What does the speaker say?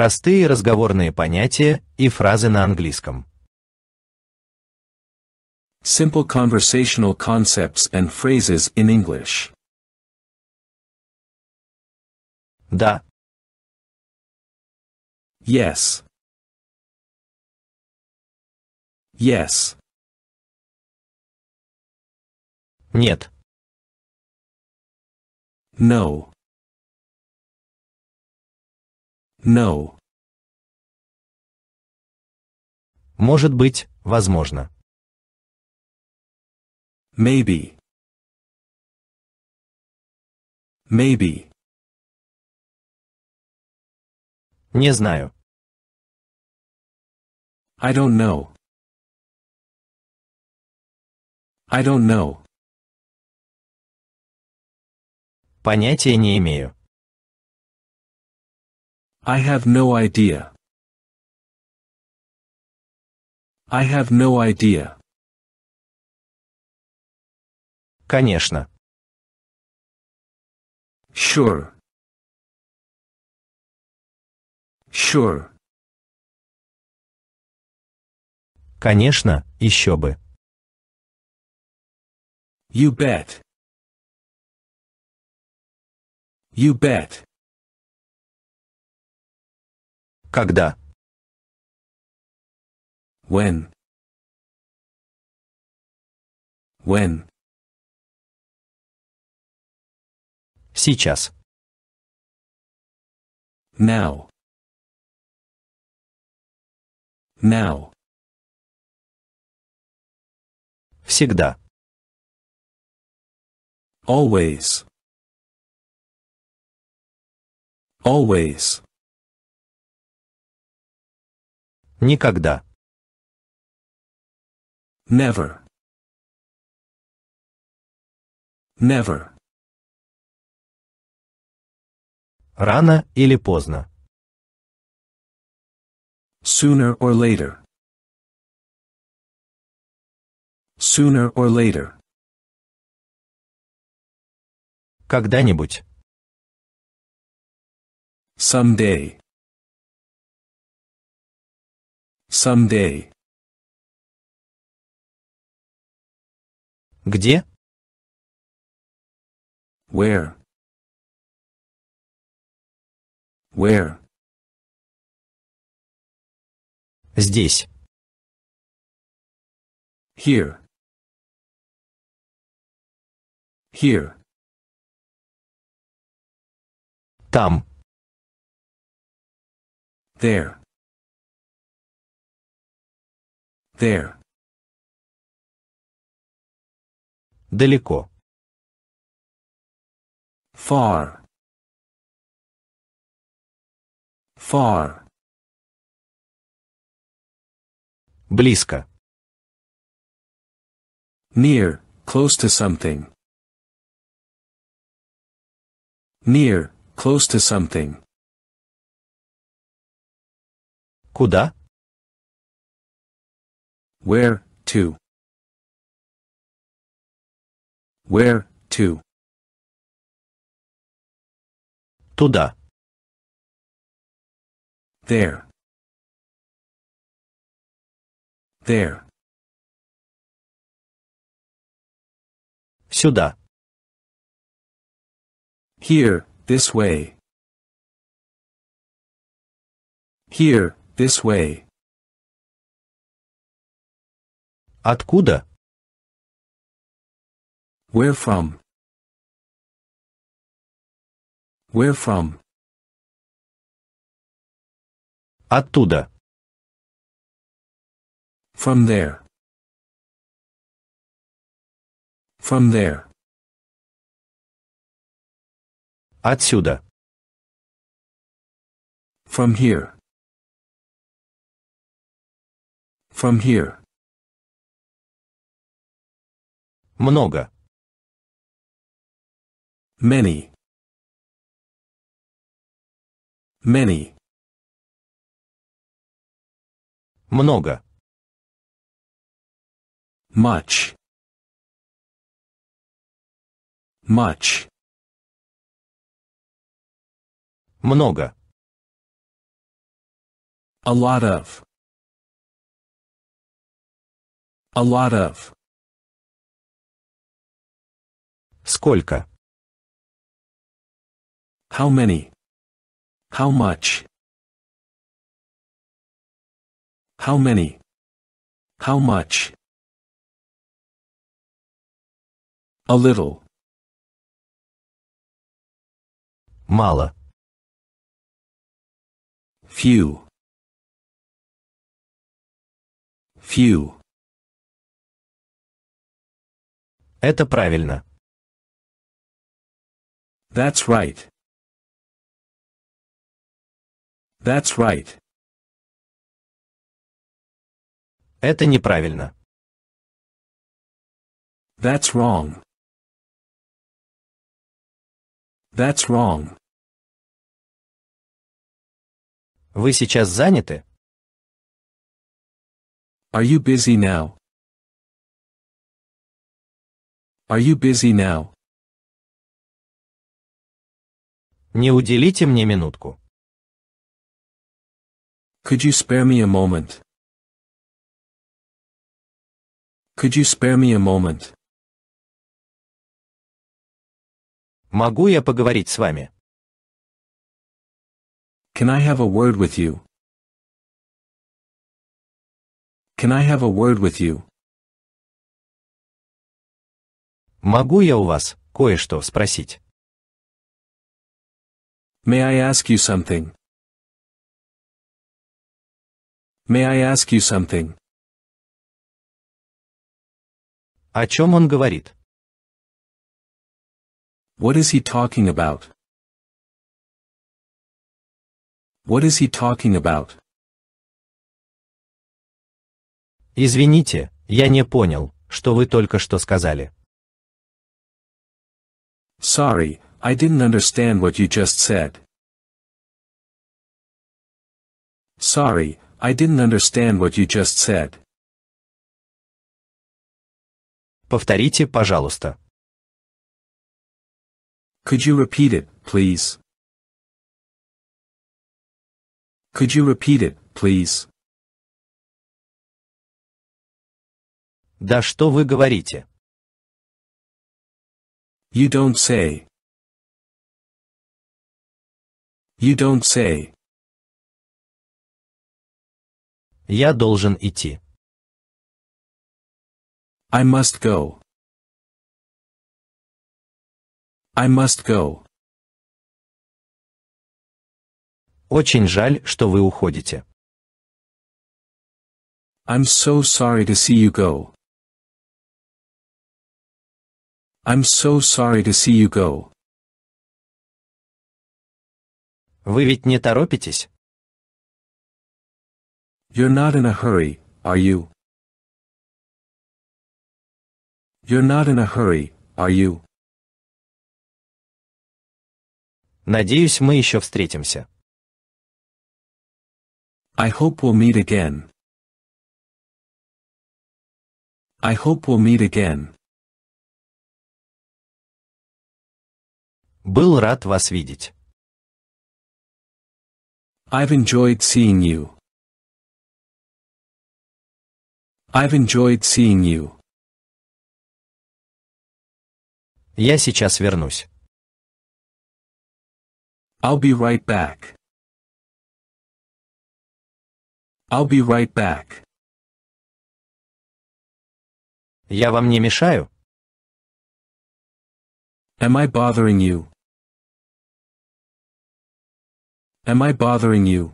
простые разговорные понятия и фразы на английском. Simple conversational concepts and phrases in English. Да. Yes. Yes. Нет. No. No. Может быть, возможно. Maybe. Maybe. Не знаю. I don't know. I don't know. Понятия не имею. I have no idea. I have no idea. Конечно. Sure. Sure. Конечно, еще бы. You bet. You bet. Когда? When. When. Сейчас. Now. Now. Всегда. Always. Always. Никогда. Never. Never. Рано или поздно. Sooner or later. Sooner or later. Когда-нибудь. Someday. Someday. Где? Where? Where? Здесь. Here. Here. Там. There. There. Далеко. Far. Far. Близко. Near, close to something. Near, close to something. Куда? Where, to? Where, to? Туда. There. There. Сюда. Here, this way. Here, this way. Откуда? Where from? Where from? Оттуда. From there. From there. Отсюда. From here. From here. Много. Many. Many. Много. Much. Much. Много. A lot of. A lot of. Сколько? How many? How much? How many? How much? A little. Мало. Few. Few. Это правильно. That's right. That's right. Это неправильно. That's wrong. That's wrong. Вы сейчас заняты? Are you busy now? Are you busy now? Не уделите мне минутку. Could you spare me a moment? Could you spare me a moment? Могу я поговорить с вами? Can I have a word with you? Can I have a word with you? Могу я у вас кое-что спросить? May I ask you something? May I ask you something? О чем он говорит? What is he talking about? What is he talking about? Извините, я не понял, что вы только что сказали. Sorry, I didn't understand what you just said. Sorry, I didn't understand what you just said. Повторите, пожалуйста. Could you repeat it, please? Could you repeat it, please? Да что вы говорите? You don't say. You don't say. Я должен идти. I must go. I must go. Очень жаль, что вы уходите. I'm so sorry to see you go. I'm so sorry to see you go. Вы ведь не торопитесь? You're not in a hurry, are you? You're not in a hurry, are you? Надеюсь, мы еще встретимся. I hope we'll meet again. I hope we'll meet again. Был рад вас видеть. I've enjoyed seeing you. I've enjoyed seeing you. Я сейчас вернусь. I'll be right back. I'll be right back. Я вам не мешаю? Am I bothering you? Am I bothering you?